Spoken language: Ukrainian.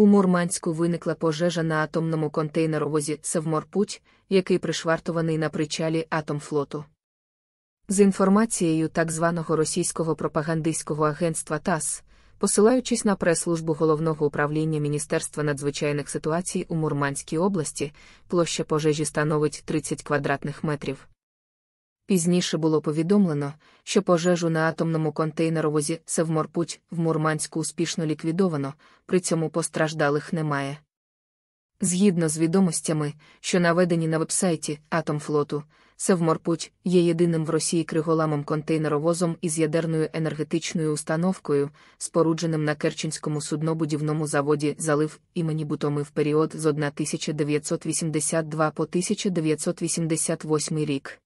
У Мурманську виникла пожежа на атомному контейнеровозі Севморпуть, який пришвартований на причалі Атомфлоту. З інформацією так званого російського пропагандистського агентства ТАСС, посилаючись на прес-службу головного управління Міністерства надзвичайних ситуацій у Мурманській області, площа пожежі становить 30 квадратних метрів. Пізніше було повідомлено, що пожежу на атомному контейнеровозі Севморпуть в Мурманську успішно ліквідовано, при цьому постраждалих немає. Згідно з відомостями, що наведені на вебсайті Атомфлоту, Севморпуть є єдиним в Росії криголамом контейнеровозом із ядерною енергетичною установкою, спорудженим на Керченському суднобудівному заводі залив імені Бутоми в період з 1982 по 1988 рік.